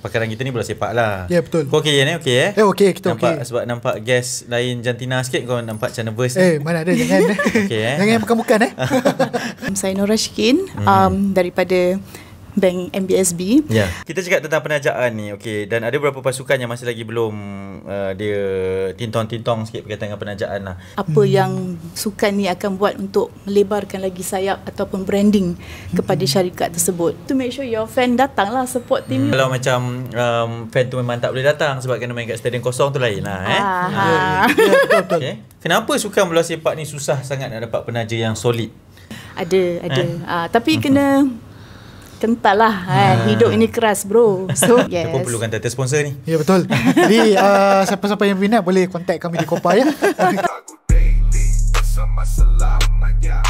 kepakaran kita ni boleh sepak lah. Ya yeah, betul. Kau okey ya ni? Okey eh? Eh okey kita okey. Sebab nampak guest lain jantina sikit kau nampak macam nervous Eh mana ada jangan. okey eh. Jangan bukan-bukan eh. Saya Nora Shikin hmm. um, daripada bank MBSB. Yeah. Kita cakap tentang penajaan ni. Okey, dan ada beberapa pasukan yang masih lagi belum uh, dia tintong-tintong sikit berkaitan dengan penajaan lah. Apa hmm. yang sukan ni akan buat untuk melebarkan lagi sayap ataupun branding kepada hmm. syarikat tersebut? To make sure your fan datang lah support team. Hmm. Kalau macam um, fan tu memang tak boleh datang sebab kena main kat stadium kosong tu lain lah eh. Ah. Ya, ya, ya. ah. Kenapa sukan bola sepak ni susah sangat nak dapat penaja yang solid? Ada, ada. Eh? Uh, tapi hmm, kena hmm tempat lah kan. Eh, ah. Ha. Hidup ini keras bro. So yes. Kita pun perlukan tata sponsor ni. Ya betul. Jadi uh, siapa-siapa yang minat boleh contact kami di Kopa ya.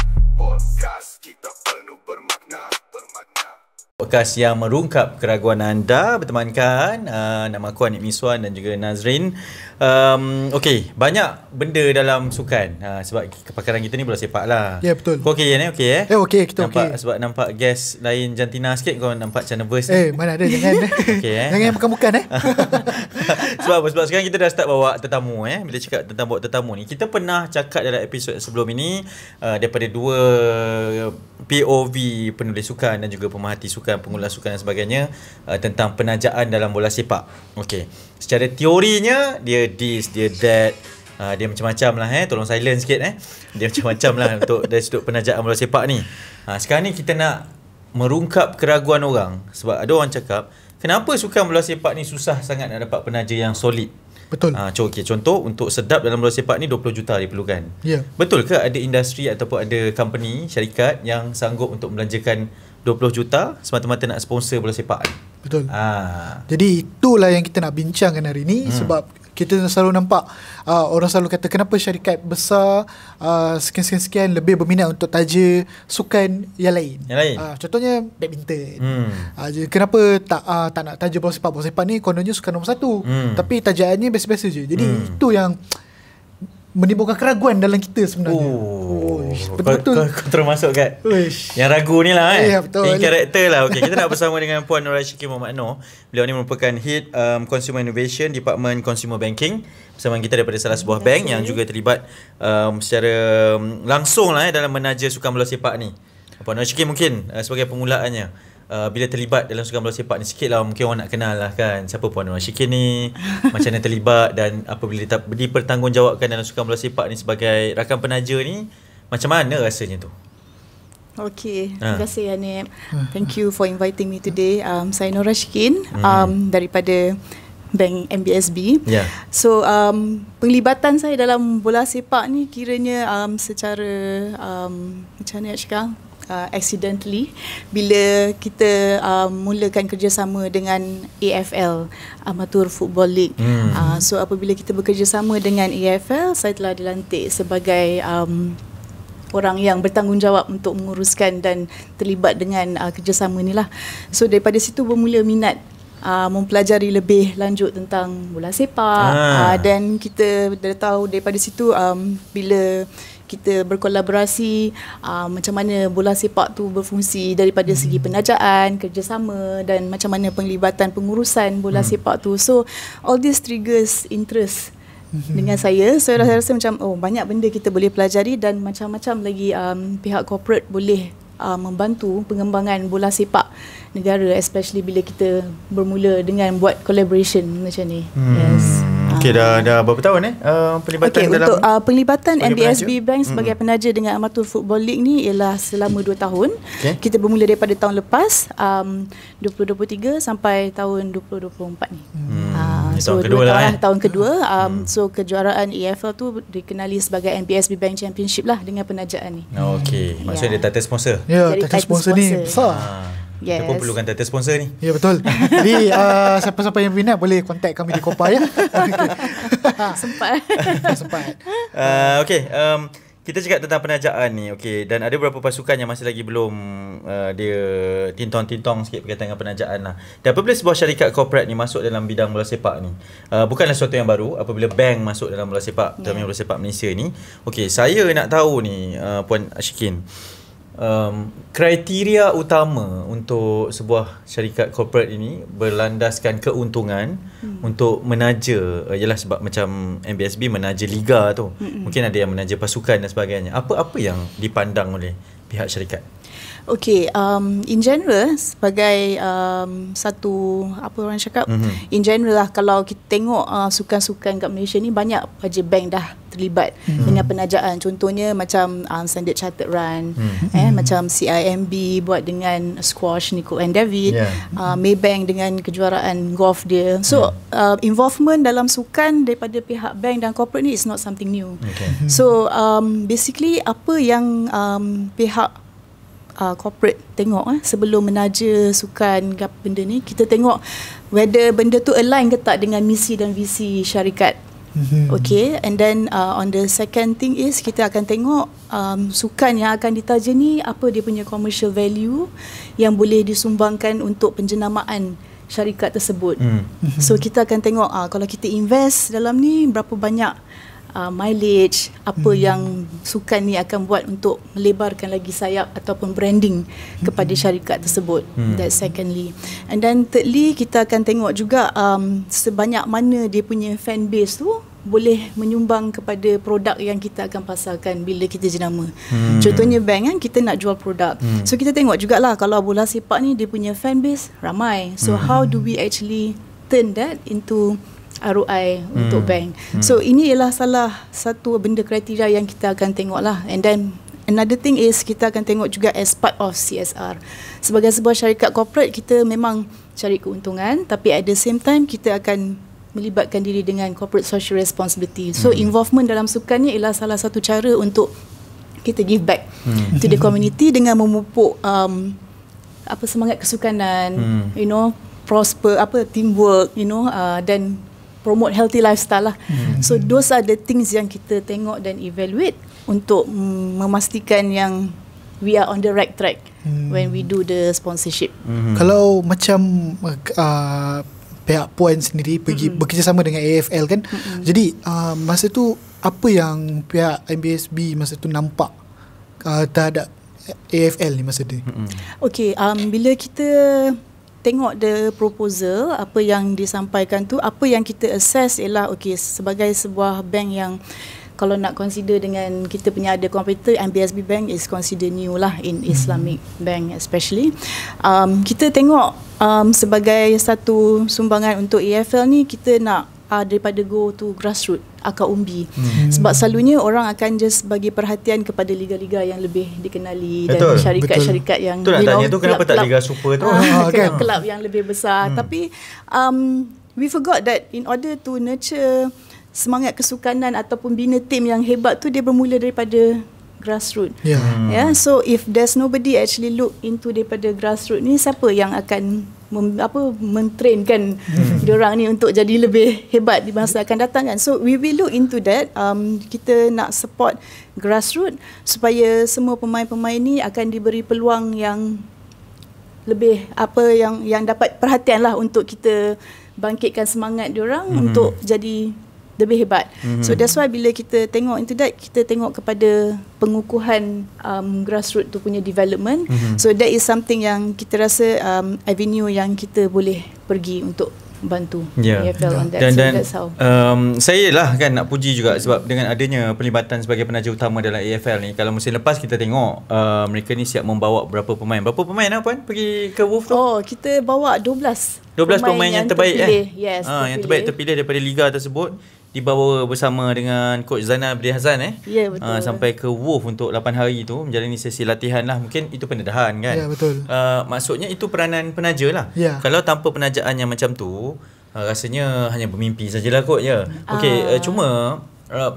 podcast yang merungkap keraguan anda bertemankan uh, nama aku Anik Miswan dan juga Nazrin. Um, okay, banyak benda dalam sukan uh, sebab kepakaran kita ni boleh sepak lah. Ya, yeah, betul. Kau okey ya, ni? Okey eh? Eh, okey. Kita okey. Sebab nampak guest lain jantina sikit kau nampak macam nervous Eh, mana ada. Jangan. okay, eh? Jangan bukan-bukan eh. sebab, sebab sekarang kita dah start bawa tetamu eh. Bila cakap tentang bawa tetamu ni. Kita pernah cakap dalam episod sebelum ini uh, daripada dua POV penulis sukan dan juga pemerhati sukan sukan pengulas sukan dan sebagainya uh, tentang penajaan dalam bola sepak. Okey. Secara teorinya dia this, dia that, uh, dia macam-macam lah eh. Tolong silent sikit eh. Dia macam-macam lah untuk dari sudut penajaan bola sepak ni. Ha, sekarang ni kita nak merungkap keraguan orang sebab ada orang cakap kenapa sukan bola sepak ni susah sangat nak dapat penaja yang solid. Betul. Ha, ah, okay. Contoh untuk sedap dalam bola sepak ni 20 juta diperlukan. Ya. Yeah. Betul ke ada industri ataupun ada company, syarikat yang sanggup untuk melanjakan 20 juta semata-mata nak sponsor bola sepak. Betul. Ha. Jadi itulah yang kita nak bincangkan hari ini hmm. sebab kita selalu nampak uh, orang selalu kata kenapa syarikat besar ah, sekian-sekian uh, lebih berminat untuk taja sukan yang lain. Yang lain. Uh, contohnya badminton. Hmm. Uh, kenapa tak uh, tak nak taja bola sepak bola sepak ni kononnya sukan nombor satu hmm. tapi tajaannya biasa-biasa je. Jadi hmm. itu yang menimbulkan keraguan dalam kita sebenarnya. Oh, oh betul-betul. Kau, kau, kau termasuk kat Uish. yang ragu ni lah kan. Ya, betul. In character lah. Okay, kita nak bersama dengan Puan Nur Rashiki Muhammad Noor. Beliau ni merupakan Head um, Consumer Innovation Department Consumer Banking. Bersama kita daripada salah sebuah Terima bank yang juga terlibat um, secara um, langsung lah eh, dalam menaja sukan bola sepak ni. Puan Nur Rashiki mungkin uh, sebagai permulaannya. Uh, bila terlibat dalam sukan bola sepak ni sikit lah mungkin orang nak kenal lah kan siapa Puan Nur Syikir ni macam mana terlibat dan apabila dia dipertanggungjawabkan dalam sukan bola sepak ni sebagai rakan penaja ni macam mana rasanya tu? Okay, ha. terima kasih Anip. Thank you for inviting me today. Um, saya Nora Shikin hmm. Um, daripada Bank MBSB. Yeah. So, um, penglibatan saya dalam bola sepak ni kiranya um, secara um, macam mana nak uh, accidentally bila kita uh, mulakan kerjasama dengan AFL Amateur Football League. Hmm. Uh, so apabila kita bekerjasama dengan AFL, saya telah dilantik sebagai um, orang yang bertanggungjawab untuk menguruskan dan terlibat dengan uh, kerjasama lah. So daripada situ bermula minat Uh, mempelajari lebih lanjut tentang bola sepak ah. Ah, dan ah. uh, kita dah tahu daripada situ um, bila kita berkolaborasi uh, macam mana bola sepak tu berfungsi daripada hmm. segi penajaan, kerjasama dan macam mana penglibatan pengurusan bola hmm. sepak tu. So all these triggers interest hmm. dengan saya so saya rasa, rasa macam oh banyak benda kita boleh pelajari dan macam-macam lagi um, pihak corporate boleh uh, membantu pengembangan bola sepak negara especially bila kita bermula dengan buat collaboration macam ni. Hmm. Yes. Okey ah. dah dah berapa tahun eh uh, pelibatan okay, dalam untuk uh, pelibatan MBSB Bank hmm. sebagai mm-hmm. penaja dengan Amatur Football League ni ialah selama 2 tahun. Okay. Kita bermula daripada tahun lepas um 2023 sampai tahun 2024 ni. Hmm. Uh, so tahun kedua lah, eh. tahun kedua hmm. um hmm. so kejuaraan EFL tu dikenali sebagai NBSB Bank Championship lah dengan penajaan ni. Okey. Hmm. Maksudnya yeah. dia ya. title sponsor. Ya, yeah, title, title sponsor, sponsor ni besar. Ah yes. kita pun perlukan data sponsor ni ya betul jadi uh, siapa-siapa yang minat boleh kontak kami di Kopa ya sempat sempat uh, okay um, kita cakap tentang penajaan ni okay. dan ada beberapa pasukan yang masih lagi belum uh, dia tintong-tintong sikit berkaitan dengan penajaan lah. Dan apabila sebuah syarikat corporate ni masuk dalam bidang bola sepak ni, uh, bukanlah sesuatu yang baru apabila bank masuk dalam bola sepak, yeah. Ya. dalam bola sepak Malaysia ni. Okay, saya nak tahu ni uh, Puan Ashikin, um, kriteria utama untuk sebuah syarikat corporate ini berlandaskan keuntungan hmm. untuk menaja uh, ialah sebab macam MBSB menaja liga tu. Hmm. Mungkin ada yang menaja pasukan dan sebagainya. Apa apa yang dipandang oleh pihak syarikat? Okay, um, in general sebagai um, satu apa orang cakap, mm-hmm. in general lah kalau kita tengok sukan uh, sukan-sukan kat Malaysia ni banyak pajak bank dah terlibat mm-hmm. dengan penajaan. Contohnya macam um, Standard Chartered Run, mm-hmm. eh, mhm. macam CIMB buat dengan squash Nico and David, yeah. uh, Maybank dengan kejuaraan golf dia. So yeah. uh, involvement dalam sukan daripada pihak bank dan corporate ni is not something new. Okay. So um, basically apa yang um, pihak uh, corporate tengok eh, sebelum menaja sukan benda ni kita tengok whether benda tu align ke tak dengan misi dan visi syarikat mm-hmm. Okay and then uh, on the second thing is kita akan tengok um, sukan yang akan ditaja ni apa dia punya commercial value yang boleh disumbangkan untuk penjenamaan syarikat tersebut. Mm. So kita akan tengok uh, kalau kita invest dalam ni berapa banyak uh, mileage apa hmm. yang sukan ni akan buat untuk melebarkan lagi sayap ataupun branding hmm. kepada syarikat tersebut hmm. that secondly and then thirdly kita akan tengok juga um, sebanyak mana dia punya fan base tu boleh menyumbang kepada produk yang kita akan pasarkan bila kita jenama. Hmm. Contohnya bank kan kita nak jual produk. Hmm. So kita tengok jugalah kalau bola sepak ni dia punya fan base ramai. So hmm. how do we actually turn that into ROI hmm. untuk bank. Hmm. So ini ialah salah satu benda kriteria yang kita akan tengok lah. And then another thing is kita akan tengok juga as part of CSR. Sebagai sebuah syarikat corporate kita memang cari keuntungan tapi at the same time kita akan melibatkan diri dengan corporate social responsibility. So hmm. involvement dalam sukan ni ialah salah satu cara untuk kita give back hmm. to the community dengan memupuk um, apa semangat kesukanan, hmm. you know, prosper apa teamwork, you know, uh, dan promote healthy lifestyle lah. hmm So those are the things yang kita tengok dan evaluate untuk memastikan yang we are on the right track mm. when we do the sponsorship. hmm Kalau macam uh, pihak puan sendiri pergi hmm bekerjasama dengan AFL kan. hmm Jadi uh, masa tu apa yang pihak MBSB masa tu nampak uh, terhadap AFL ni masa tu? hmm Okay, um, bila kita tengok the proposal apa yang disampaikan tu apa yang kita assess ialah okey sebagai sebuah bank yang kalau nak consider dengan kita punya ada komputer MBSB bank is consider new lah in hmm. Islamic mm-hmm. bank especially um kita tengok um sebagai satu sumbangan untuk EFL ni kita nak uh, daripada go to grassroots akar umbi hmm. sebab selalunya orang akan just bagi perhatian kepada liga-liga yang lebih dikenali betul, dan syarikat-syarikat yang betul lah, nak tanya tu kenapa tak liga super tu ah, ah, kan kelab yang lebih besar hmm. tapi um, we forgot that in order to nurture semangat kesukanan ataupun bina tim yang hebat tu dia bermula daripada grassroots yeah. yeah so if there's nobody actually look into daripada grassroots ni siapa yang akan mem, apa mentrain kan hmm. orang ni untuk jadi lebih hebat di masa akan datang kan. So we will look into that. Um, kita nak support grassroots supaya semua pemain-pemain ni akan diberi peluang yang lebih apa yang yang dapat perhatian lah untuk kita bangkitkan semangat orang hmm. untuk jadi lebih hebat. Mm-hmm. So mhm. that's why bila kita tengok into that, kita tengok kepada pengukuhan um, grassroots tu punya development. Mm-hmm. So that is something yang kita rasa um, avenue yang kita boleh pergi untuk bantu yeah. Ya. AFL Dan, so dan, Um, saya lah kan nak puji juga sebab dengan adanya pelibatan sebagai penaja utama dalam AFL ni, kalau musim lepas kita tengok uh, mereka ni siap membawa berapa pemain. Berapa pemain lah Puan pergi ke Wolf tu? Oh, kita bawa 12. 12 pemain, pemain yang, yang terbaik eh? terpilih. eh. Yes, ha, terpilih. yang terbaik terpilih daripada liga tersebut dibawa bersama dengan coach Zainal Abdul Hazan eh. Ya yeah, betul. Uh, sampai ke Wolf untuk 8 hari tu menjalani sesi latihan lah mungkin itu pendedahan kan. Ya yeah, betul. Uh, maksudnya itu peranan penaja lah. Yeah. Kalau tanpa penajaan yang macam tu uh, rasanya hanya bermimpi sajalah kot ya. Yeah. Okey uh. uh, cuma uh,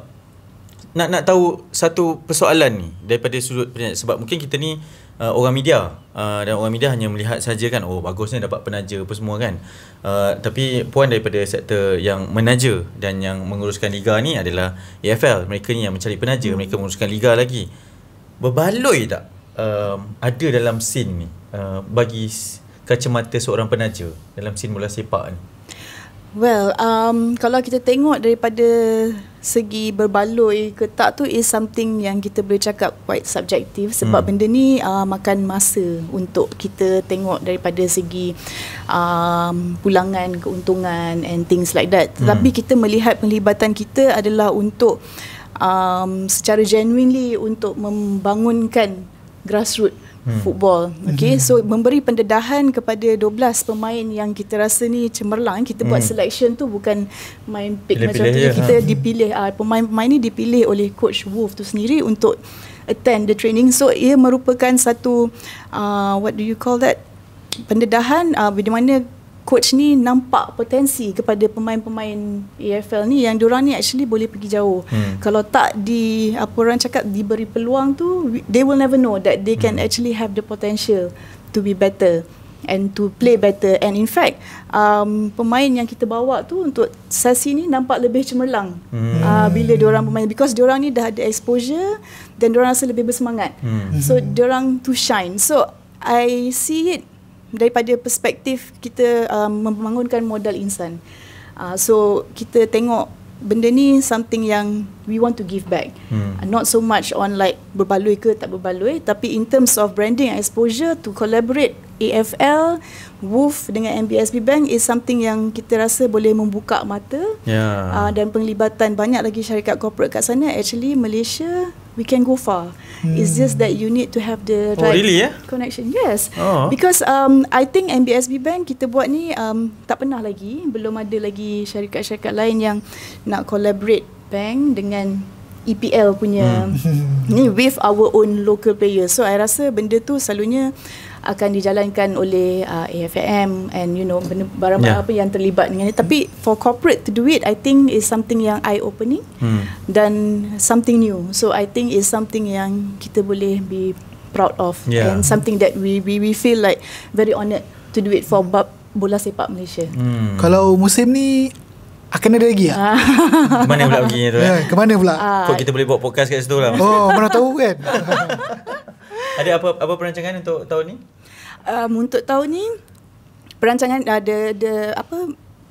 nak nak tahu satu persoalan ni daripada sudut penyakit sebab mungkin kita ni uh, orang media uh, dan orang media hanya melihat saja kan oh bagusnya dapat penaja apa semua kan uh, tapi puan daripada sektor yang menaja dan yang menguruskan liga ni adalah EFL, mereka ni yang mencari penaja hmm. mereka menguruskan liga lagi berbaloi tak uh, ada dalam scene ni uh, bagi kacamata seorang penaja dalam scene mula sepak ni Well, um, kalau kita tengok daripada segi berbaloi ke tak tu is something yang kita boleh cakap quite subjektif sebab hmm. benda ni uh, makan masa untuk kita tengok daripada segi um, pulangan, keuntungan and things like that. Hmm. Tetapi kita melihat penglibatan kita adalah untuk um, secara genuinely untuk membangunkan grassroots Hmm. football hmm. so memberi pendedahan kepada 12 pemain yang kita rasa ni cemerlang kita hmm. buat selection tu bukan main pick pilih macam pilih tu je. Ya. kita ha. dipilih uh, ah, pemain-pemain ni dipilih oleh coach Wolf tu sendiri untuk attend the training so ia merupakan satu uh, what do you call that pendedahan uh, di mana coach ni nampak potensi kepada pemain-pemain AFL ni yang diorang ni actually boleh pergi jauh. Hmm. Kalau tak di apa orang cakap diberi peluang tu they will never know that they can hmm. actually have the potential to be better and to play better and in fact um, pemain yang kita bawa tu untuk sesi ni nampak lebih cemerlang hmm. uh, bila diorang bermain because diorang ni dah ada exposure dan diorang rasa lebih bersemangat hmm. so diorang to shine so I see it daripada perspektif kita uh, membangunkan modal insan. Uh, so kita tengok benda ni something yang we want to give back. Hmm. Uh, not so much on like berbaloi ke tak berbaloi tapi in terms of branding and exposure to collaborate AFL Wolf dengan MBSB Bank is something yang kita rasa boleh membuka mata yeah. uh, dan penglibatan banyak lagi syarikat corporate kat sana actually Malaysia we can go far. Hmm. It's just that you need to have the oh, right really, yeah? connection. Yes. Oh. Because um, I think MBSB Bank kita buat ni um, tak pernah lagi. Belum ada lagi syarikat-syarikat lain yang nak collaborate bank dengan EPL punya hmm. ni with our own local players. So, I rasa benda tu selalunya uh, akan dijalankan oleh uh, AFM and you know barang-barang yeah. apa yang terlibat dengan ini. Tapi for corporate to do it, I think is something yang eye opening hmm. dan something new. So I think is something yang kita boleh be proud of yeah. and something that we we we feel like very honoured to do it for bab bola sepak Malaysia. Hmm. Kalau musim ni akan ada lagi ya? ke ah. mana pula pergi tu? Eh? Ya, ke mana pula? Ah. Kau kita boleh buat podcast kat situ lah. Oh, mana tahu kan? ada apa apa perancangan untuk tahun ni? Um, untuk tahun ni perancangan ada uh, ada apa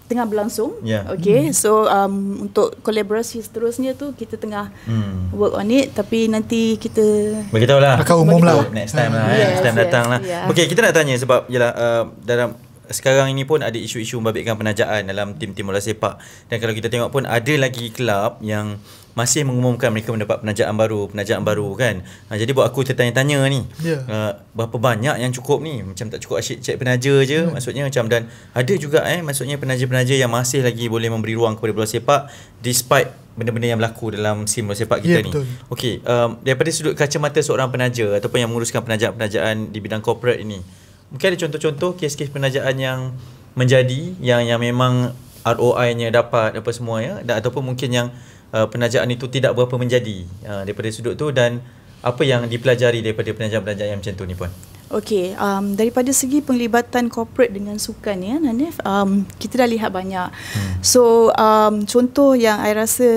tengah berlangsung. Yeah. Okay, hmm. so um, untuk kolaborasi seterusnya tu kita tengah hmm. work on it. Tapi nanti kita beritahu lah. Akan umum lah. Next time lah. Eh. Yes, next time yes, datang lah. Yeah. Okay, kita nak tanya sebab yalah, uh, dalam sekarang ini pun ada isu-isu membabitkan penajaan dalam tim-tim bola sepak. Dan kalau kita tengok pun ada lagi kelab yang masih mengumumkan mereka mendapat penajaan baru penajaan baru kan ha, jadi buat aku tertanya-tanya ni yeah. Ha, uh, berapa banyak yang cukup ni macam tak cukup asyik cek penaja je yeah. maksudnya macam dan ada juga eh maksudnya penaja-penaja yang masih lagi boleh memberi ruang kepada bola sepak despite benda-benda yang berlaku dalam sim bola sepak kita yeah, ni okey um, daripada sudut kacamata seorang penaja ataupun yang menguruskan penajaan-penajaan di bidang corporate ini mungkin ada contoh-contoh kes-kes penajaan yang menjadi yang yang memang ROI-nya dapat apa semua ya dan ataupun mungkin yang uh, penajaan itu tidak berapa menjadi uh, daripada sudut tu dan apa yang dipelajari daripada penajaan-penajaan yang macam tu ni pun Okey, um, daripada segi penglibatan corporate dengan sukan ya Nanif, um, kita dah lihat banyak. Hmm. So, um, contoh yang saya rasa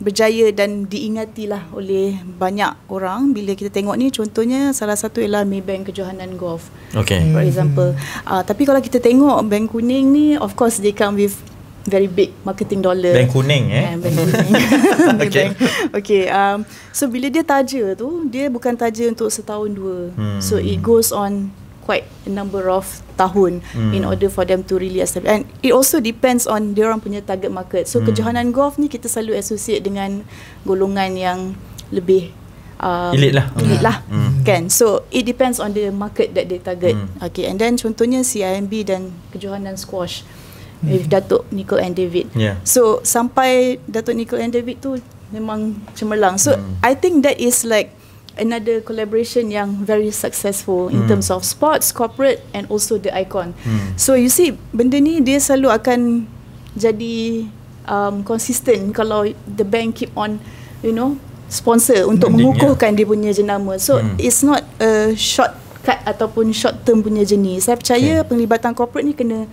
berjaya dan diingatilah oleh banyak orang bila kita tengok ni contohnya salah satu ialah Maybank Kejohanan Golf. Okay. For example. Hmm. Uh, tapi kalau kita tengok Bank Kuning ni of course they come with very big marketing dollar. Bank kuning eh. Yeah, bank kuning. okay. Bank. Okay. Um, so bila dia taja tu, dia bukan taja untuk setahun dua. Hmm. So it goes on quite a number of tahun hmm. in order for them to really establish. And it also depends on dia orang punya target market. So hmm. kejohanan golf ni kita selalu associate dengan golongan yang lebih Um, elite lah Elite hmm. lah mm. Kan So it depends on the market That they target mm. Okay and then contohnya CIMB dan Kejohanan squash mm with mm-hmm. Datuk Nicole and David. Yeah. So sampai Datuk Nicole and David tu memang cemerlang. So mm. I think that is like another collaboration yang very successful in mm. terms of sports, corporate and also the icon. Mm. So you see benda ni dia selalu akan jadi um consistent kalau the bank keep on you know sponsor untuk Ending, mengukuhkan yeah. dia punya jenama. So mm. it's not a short cut ataupun short term punya jenis. Saya percaya okay. penglibatan corporate ni kena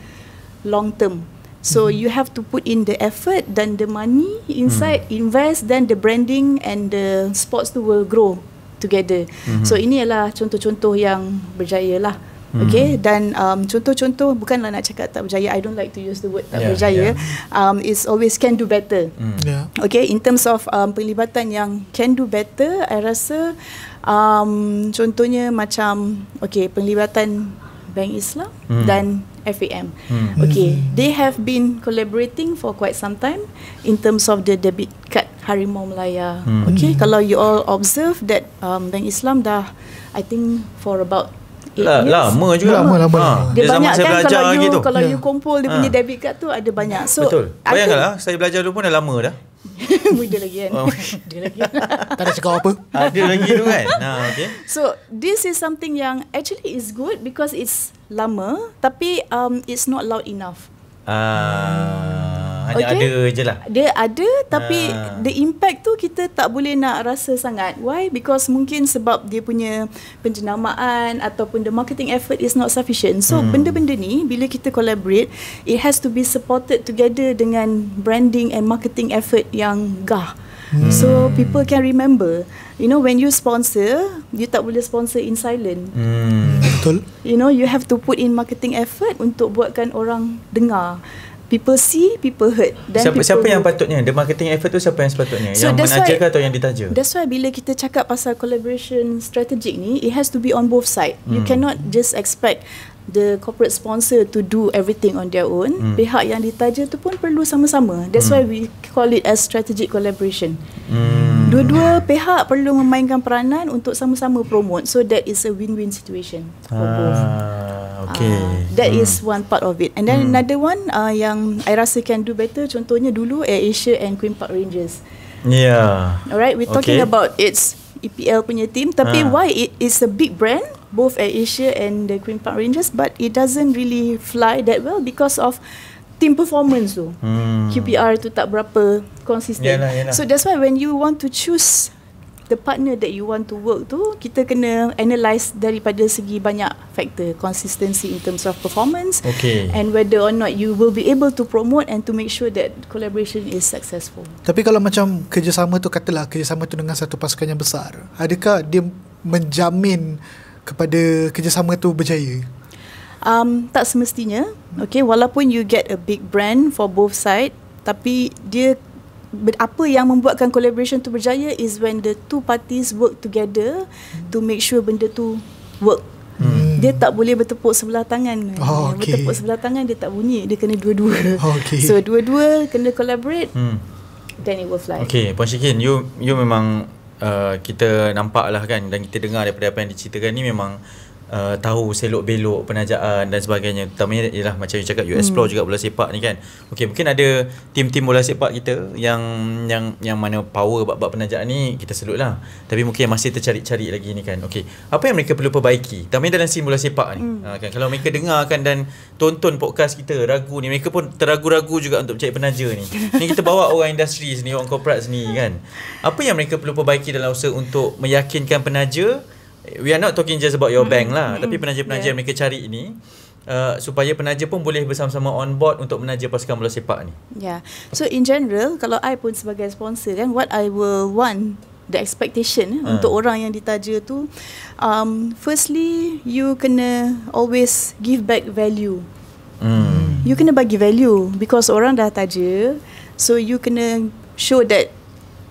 long term. So mm-hmm. you have to put in the effort then the money inside mm. invest then the branding and the sports tu will grow together. Mm-hmm. So mhm. ini adalah contoh-contoh yang berjaya lah. Okay mhm. dan um, contoh-contoh bukanlah nak cakap tak berjaya I don't like to use the word tak yeah, berjaya yeah. um is always can do better. Mm. Yeah. Okay in terms of um penglibatan yang can do better I rasa um contohnya macam okay pelibatan Bank Islam mm. dan FAM. Hmm. Okay, hmm. they have been collaborating for quite some time in terms of the debit card Harimau Melaya. Hmm. Okay, hmm. kalau you all observe that um, Bank Islam dah, I think for about lah Lama juga lama, lama, lama. Ha. Dia, banyak kan Kalau you, kalau yeah. you ya. kumpul Dia ha. punya ah. debit card tu Ada banyak so, Betul Bayangkanlah Saya belajar dulu pun dah lama dah Muda lagi kan oh. Dia lagi Tak ada cakap apa Ada ah, lagi tu kan ah, So this is something yang Actually is good Because it's lama Tapi um, it's not loud enough Ah. Uh hanya okay. ada je lah dia ada tapi ha. the impact tu kita tak boleh nak rasa sangat why because mungkin sebab dia punya penjenamaan ataupun the marketing effort is not sufficient so hmm. benda-benda ni bila kita collaborate it has to be supported together dengan branding and marketing effort yang gah Hmm. So people can remember You know when you sponsor You tak boleh sponsor in silent hmm. Betul You know you have to put in marketing effort Untuk buatkan orang dengar people see people heard dan siapa people siapa yang patutnya the marketing effort tu siapa yang sepatutnya so yang menajer atau yang ditaja that's why bila kita cakap pasal collaboration strategic ni it has to be on both side hmm. you cannot just expect the corporate sponsor to do everything on their own hmm. pihak yang ditaja tu pun perlu sama-sama that's hmm. why we call it as strategic collaboration hmm. dua-dua pihak perlu memainkan peranan untuk sama-sama promote so that is a win-win situation for ah. both Okay. Uh, that hmm. is one part of it. And then hmm. another one uh, yang I rasa can do better contohnya dulu Air Asia and Queen Park Rangers. Yeah. Alright, we're talking okay. about its EPL punya team tapi uh. why it is a big brand both Air Asia and the Queen Park Rangers but it doesn't really fly that well because of team performance tu. Hmm. QPR tu tak berapa consistent. Yalah, yalah. So that's why when you want to choose the partner that you want to work tu kita kena analyse daripada segi banyak factor consistency in terms of performance okay. and whether or not you will be able to promote and to make sure that collaboration is successful tapi kalau macam kerjasama tu katalah kerjasama tu dengan satu pasukan yang besar adakah dia menjamin kepada kerjasama tu berjaya um, tak semestinya okay, walaupun you get a big brand for both side tapi dia apa yang membuatkan collaboration tu berjaya is when the two parties work together hmm. to make sure benda tu work. Hmm. Dia tak boleh bertepuk sebelah tangan. Oh, ah, okay. Bertepuk sebelah tangan dia tak bunyi, dia kena dua-dua. Ah, okay. So dua-dua kena collaborate. Hmm. Then it will fly. Okay, Puan Syikin, you you memang uh, kita nampak lah kan dan kita dengar daripada apa yang diceritakan ni memang uh, tahu selok belok penajaan dan sebagainya terutamanya ialah macam yang cakap you explore hmm. juga bola sepak ni kan okey mungkin ada tim-tim bola sepak kita yang yang yang mana power bab-bab penajaan ni kita selok lah tapi mungkin yang masih tercari-cari lagi ni kan okey apa yang mereka perlu perbaiki terutamanya dalam sim bola sepak ni hmm. uh, kan kalau mereka dengar kan dan tonton podcast kita ragu ni mereka pun teragu-ragu juga untuk cari penaja ni ni kita bawa orang industri sini orang corporate sini kan apa yang mereka perlu perbaiki dalam usaha untuk meyakinkan penaja we are not talking just about your mm-hmm. bank lah mm-hmm. tapi penaja-penaja yeah. mereka cari ini Uh, supaya penaja pun boleh bersama-sama on board untuk menaja pasukan bola sepak ni. Yeah. So in general, kalau I pun sebagai sponsor kan, what I will want the expectation uh. untuk orang yang ditaja tu um firstly you kena always give back value. Hmm. You kena bagi value because orang dah taja, so you kena show that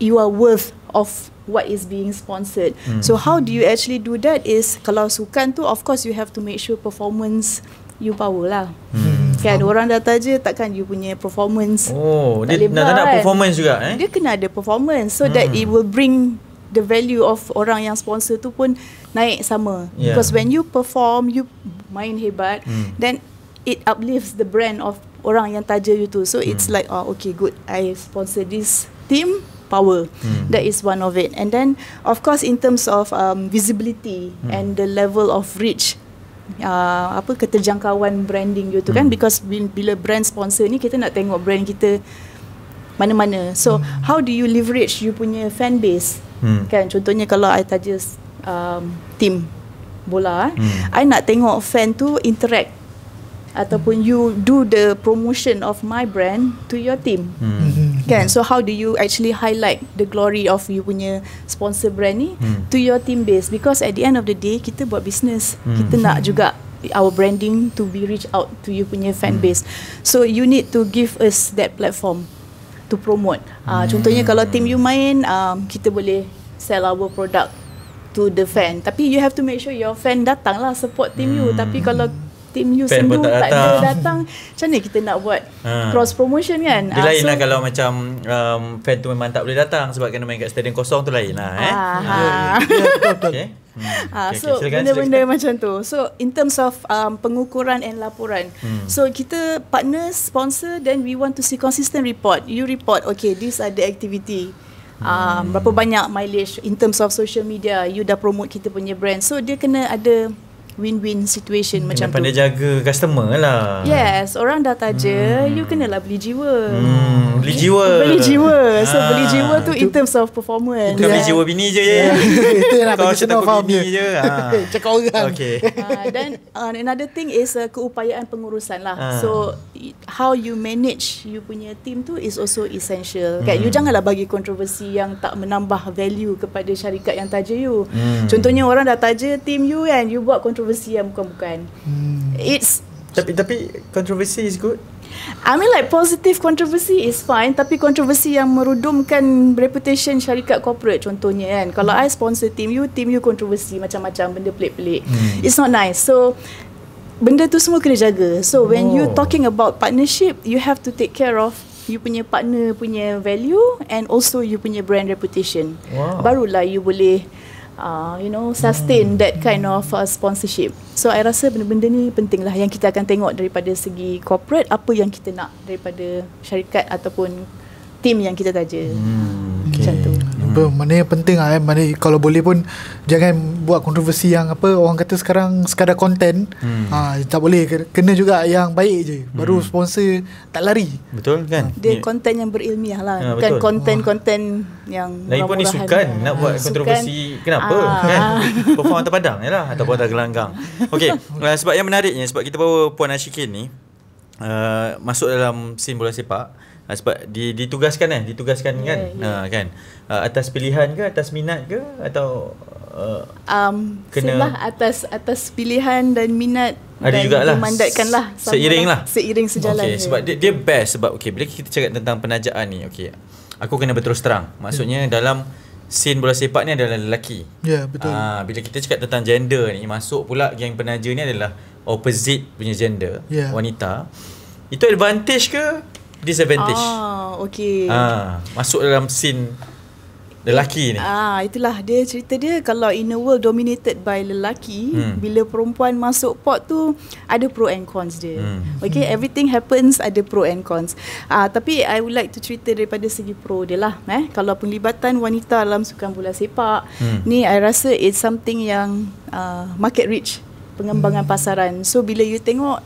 you are worth of what is being sponsored. Mm. So how do you actually do that is kalau sukan tu of course you have to make sure performance you power lah. Mm. Kan oh. orang datang je takkan you punya performance. Oh, tak dia nak tak nak kan? performance juga eh. Dia kena ada performance so mm. that hmm. it will bring the value of orang yang sponsor tu pun naik sama. Yeah. Because when you perform, you main hebat, mm. then it uplifts the brand of orang yang taja you tu. So mm. it's hmm. like oh okay good, I sponsor this team power. Mm. That is one of it. And then, of course, in terms of um, visibility mm. and the level of reach. Uh, apa keterjangkauan branding you tu kan, hmm. kan because bila brand sponsor ni kita nak tengok brand kita mana-mana so hmm. how do you leverage you punya fan base hmm. kan contohnya kalau I tanya um, team bola eh, hmm. I nak tengok fan tu interact ataupun hmm. you do the promotion of my brand to your team hmm kan so how do you actually highlight the glory of you punya sponsor brand ni hmm. to your team base because at the end of the day kita buat business hmm. kita nak juga our branding to be reach out to you punya fan hmm. base hmm. so you need to give us that platform to promote uh, contohnya kalau team you main um, kita boleh sell our product to the fan tapi you have to make sure your fan datang lah support team hmm. you tapi kalau team you Pen sendu tak, tak datang macam mana kita nak buat ha. cross promotion kan dia ha, lain ah, lah so, lah kalau macam um, fan tu memang tak boleh datang sebab kena main kat stadium kosong tu lain lah eh ah, ha. ah. Ya, ya, Hmm. Ah, okay, so okay, silakan, benda-benda silakan. macam tu So in terms of um, pengukuran and laporan hmm. So kita partner, sponsor Then we want to see consistent report You report, okay these are the activity hmm. Berapa banyak mileage In terms of social media You dah promote kita punya brand So dia kena ada win-win situation hmm, macam tu. Pandai jaga customer lah. Yes, orang dah taja, hmm. you lah beli jiwa. Hmm, beli jiwa. Beli jiwa. So, ah. beli jiwa tu in terms of performance. Bukan yeah. beli jiwa bini je. Ya. ye. Itu yang nak bagi kenal faham Je, ah. Cakap orang. Okay. Dan uh, uh, another thing is uh, keupayaan pengurusan lah. Ah. So, how you manage you punya team tu is also essential. Hmm. Kan? You janganlah bagi kontroversi yang tak menambah value kepada syarikat yang taja you. Hmm. Contohnya, orang dah taja team you kan, you buat kontroversi kontroversi yang bukan-bukan. Hmm. It's tapi tapi kontroversi is good. I mean like positive controversy is fine tapi kontroversi yang merudumkan reputation syarikat corporate contohnya kan. Kalau hmm. I sponsor team you, team you kontroversi macam-macam benda pelik-pelik. Hmm. It's not nice. So benda tu semua kena jaga. So when you oh. talking about partnership, you have to take care of you punya partner punya value and also you punya brand reputation. Wow. Barulah you boleh uh, you know sustain hmm. that kind of uh, sponsorship. So I rasa benda-benda ni penting lah yang kita akan tengok daripada segi corporate apa yang kita nak daripada syarikat ataupun team yang kita kerja. Hmm. Okay. Macam tu apa hmm. mana yang penting ah eh mana kalau boleh pun jangan buat kontroversi yang apa orang kata sekarang sekadar konten hmm. ah ha, tak boleh kena juga yang baik je baru hmm. sponsor tak lari betul kan dia konten yang berilmiah lah ha, bukan konten-konten hmm. yang lagi pun ni sukan lah. nak buat ah, sukan. kontroversi kenapa ah. kan perform atas padang jelah ya ataupun atas gelanggang okey eh, sebab yang menariknya sebab kita bawa puan Ashikin ni uh, masuk dalam sin bola sepak uh, sebab di, ditugaskan eh? ya, kan ditugaskan ya. ha, yeah, kan yeah. Ha, uh, kan uh, atas pilihan ke atas minat ke atau uh, um kena silah atas atas pilihan dan minat ada juga lah mandatkanlah seiring lah. lah seiring sejalan okay, sebab dia, dia best sebab okey bila kita cakap tentang penajaan ni okey aku kena berterus terang maksudnya hmm. dalam Scene bola sepak ni adalah lelaki Ya yeah, betul Aa, Bila kita cakap tentang gender ni Masuk pula yang penaja ni adalah Opposite punya gender yeah. Wanita Itu advantage ke disadvantage. Ah, okay. Ah, masuk dalam scene lelaki ni. Ah, itulah dia cerita dia kalau in a world dominated by lelaki, hmm. bila perempuan masuk pot tu ada pro and cons dia. Hmm. Okay, hmm. everything happens ada pro and cons. Ah, tapi I would like to cerita daripada segi pro dia lah eh. Kalau penglibatan wanita dalam sukan bola sepak, hmm. ni I rasa it's something yang uh, market rich pengembangan hmm. pasaran. So bila you tengok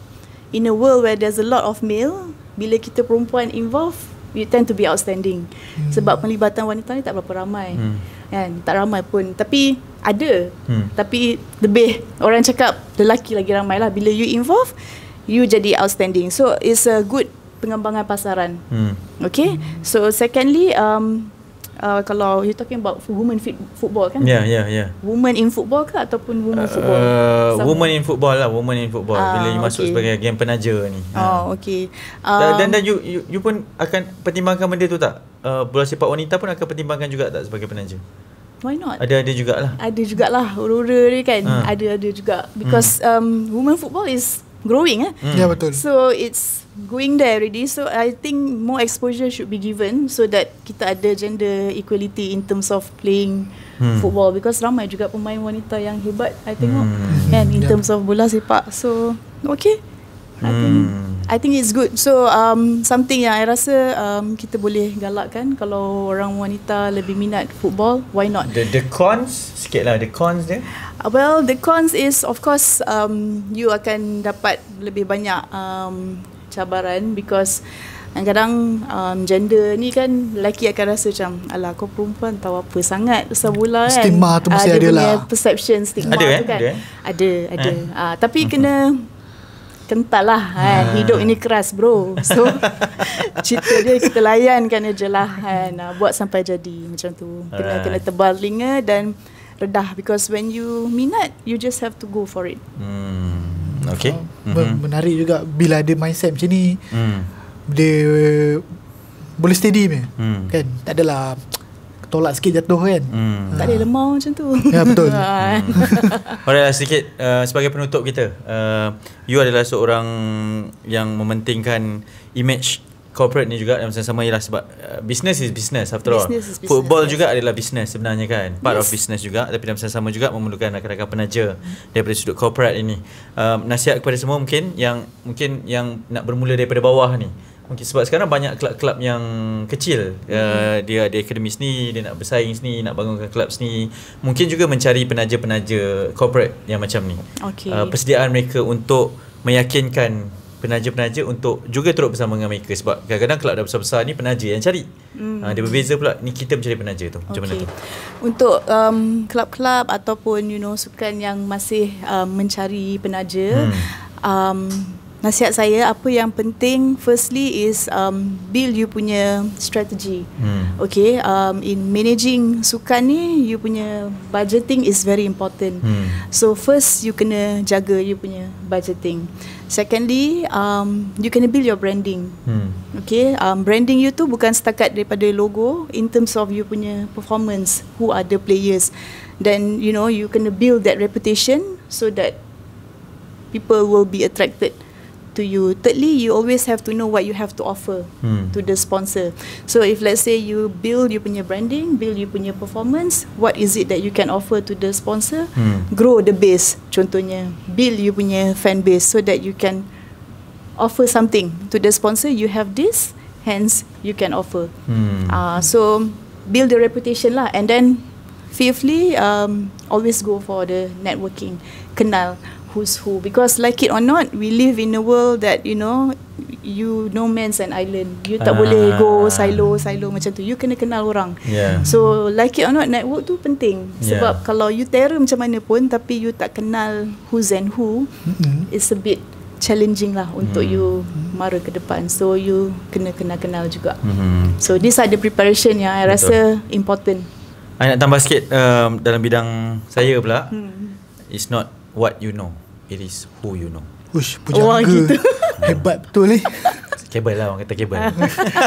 in a world where there's a lot of male bila kita perempuan involved, you tend to be outstanding hmm. sebab pelibatan wanita ni tak berapa ramai hmm. kan tak ramai pun tapi ada hmm. tapi lebih orang cakap lelaki lagi ramai lah bila you involved, you jadi outstanding so it's a good pengembangan pasaran hmm. okay so secondly um, uh, kalau you talking about women fit football kan? Yeah, yeah, yeah. Women in football ke ataupun women uh, football? Uh, women in football lah, Women in football. Uh, bila you masuk sebagai game penaja ni. Oh, uh. okay. Um, dan dan you, you you pun akan pertimbangkan benda tu tak? Uh, bola sepak wanita pun akan pertimbangkan juga tak sebagai penaja? Why not? Ada-ada jugalah. Ada jugalah. Aurora ni kan. Ada-ada ah. juga. Because hmm. um, women football is growing eh hmm. yeah, betul so it's going there already so i think more exposure should be given so that kita ada gender equality in terms of playing hmm. football because ramai juga pemain wanita yang hebat i tengok hmm. and in yeah. terms of bola sepak so okay i think hmm. I think it's good. So um something yang I rasa um kita boleh galakkan kalau orang wanita lebih minat football, why not? The the cons sikit lah the cons dia. Uh, well, the cons is of course um you akan dapat lebih banyak um cabaran because Kadang-kadang um, gender ni kan lelaki akan rasa macam Alah kau perempuan tahu apa sangat sebulan kan Stigma tu ah, mesti uh, ada lah Dia perception stigma ada, tu eh? kan Ada eh? Ada, ada. Eh? Uh, tapi hmm. kena kental lah ha. Eh, ah. kan. Hidup ini keras bro So Cerita dia kita layankan je lah eh, nak Buat sampai jadi macam tu Kena, right. kena tebal linga dan Redah Because when you minat You just have to go for it hmm. Okay so, oh, mm-hmm. Menarik juga Bila ada mindset macam ni hmm. Dia Boleh steady punya hmm. Kan Tak adalah tolak sikit jatuh kan hmm. Tak ada ah. lemah macam tu Ya betul hmm. Alright sedikit uh, Sebagai penutup kita uh, You adalah seorang Yang mementingkan Image Corporate ni juga Dan sama-sama ialah sebab uh, Business is business after business all business. Football juga adalah business sebenarnya kan Part yes. of business juga Tapi dalam sama-sama juga Memerlukan rakan-rakan penaja Daripada sudut corporate ini uh, Nasihat kepada semua mungkin Yang mungkin yang nak bermula daripada bawah ni Okay, sebab sekarang banyak kelab-kelab yang kecil uh, Dia ada akademi sini, dia nak bersaing sini, nak bangunkan kelab sini Mungkin juga mencari penaja-penaja corporate yang macam ni okay. uh, ah, Persediaan mereka untuk meyakinkan penaja-penaja untuk juga turut bersama dengan mereka Sebab kadang-kadang kelab dah besar-besar ni penaja yang cari mm. uh, Dia berbeza pula, ni kita mencari penaja tu Macam okay. mana tu? Untuk um, kelab-kelab ataupun you know sukan yang masih um, mencari penaja mm. um, nasihat saya apa yang penting firstly is um build you punya strategy. Hmm. Okay um in managing sukan ni you punya budgeting is very important. Hmm. So first you kena jaga you punya budgeting. Secondly um you kena build your branding. Hmm. Okay um branding you tu bukan setakat daripada logo in terms of you punya performance, who are the players. Then you know you kena build that reputation so that people will be attracted to you. Thirdly, you always have to know what you have to offer hmm. to the sponsor. So if let's say you build your punya branding, build your punya performance, what is it that you can offer to the sponsor? Hmm. Grow the base, contohnya. Build your punya fan base so that you can offer something to the sponsor. You have this, hence you can offer. Hmm. Uh, so build the reputation lah and then fifthly um, always go for the networking kenal who's who because like it or not we live in a world that you know you no man's an island you tak ah. boleh go silo silo macam tu you kena kenal orang yeah. so like it or not network tu penting sebab kalau you terror macam mana pun tapi you tak kenal who's and who mm-hmm. it's a bit challenging lah untuk mm. you mara ke depan so you kena kenal-kenal juga mm-hmm. so this are the preparation yang I rasa important I nak tambah sikit um, dalam bidang saya pula mm. it's not what you know It is who you know Ush, pujangga Orang kita Hebat betul ni eh. Kabel lah orang kata kabel ah.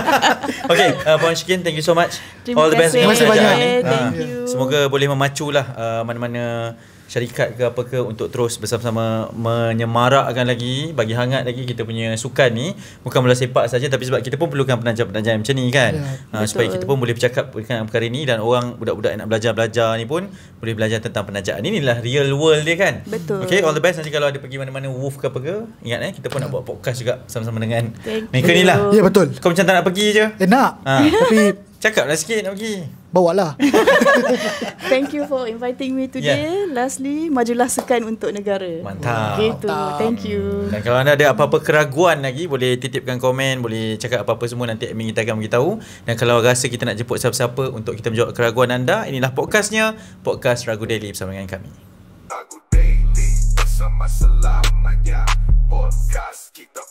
Okay uh, Puan Shikin thank you so much Terima All Terima kasih banyak ah. Thank Semoga boleh memacu lah uh, Mana-mana syarikat ke apa ke untuk terus bersama-sama menyemarakkan lagi bagi hangat lagi kita punya sukan ni bukan bola sepak saja tapi sebab kita pun perlukan penaja-penaja macam ni kan ya, uh, supaya kita pun boleh bercakap dengan perkara ni dan orang budak-budak nak belajar-belajar ni pun boleh belajar tentang penajaan inilah real world dia kan betul okay, all the best nanti kalau ada pergi mana-mana woof ke apa ke ingat eh kita pun nak buat podcast juga sama-sama dengan Thank mereka ni lah ya betul kau macam tak nak pergi je eh nak uh, tapi cakap lah sikit nak pergi Bawa lah. Thank you for inviting me today. Yeah. Lastly, majulah sekan untuk negara. Mantap. Gitu. Mantap. Thank you. Dan kalau anda ada apa-apa keraguan lagi, boleh titipkan komen, boleh cakap apa-apa semua nanti admin kita akan beritahu. Dan kalau rasa kita nak jemput siapa-siapa untuk kita menjawab keraguan anda, inilah podcastnya, podcast Ragu Daily bersama dengan kami. Ragu Daily bersama selamanya podcast kita.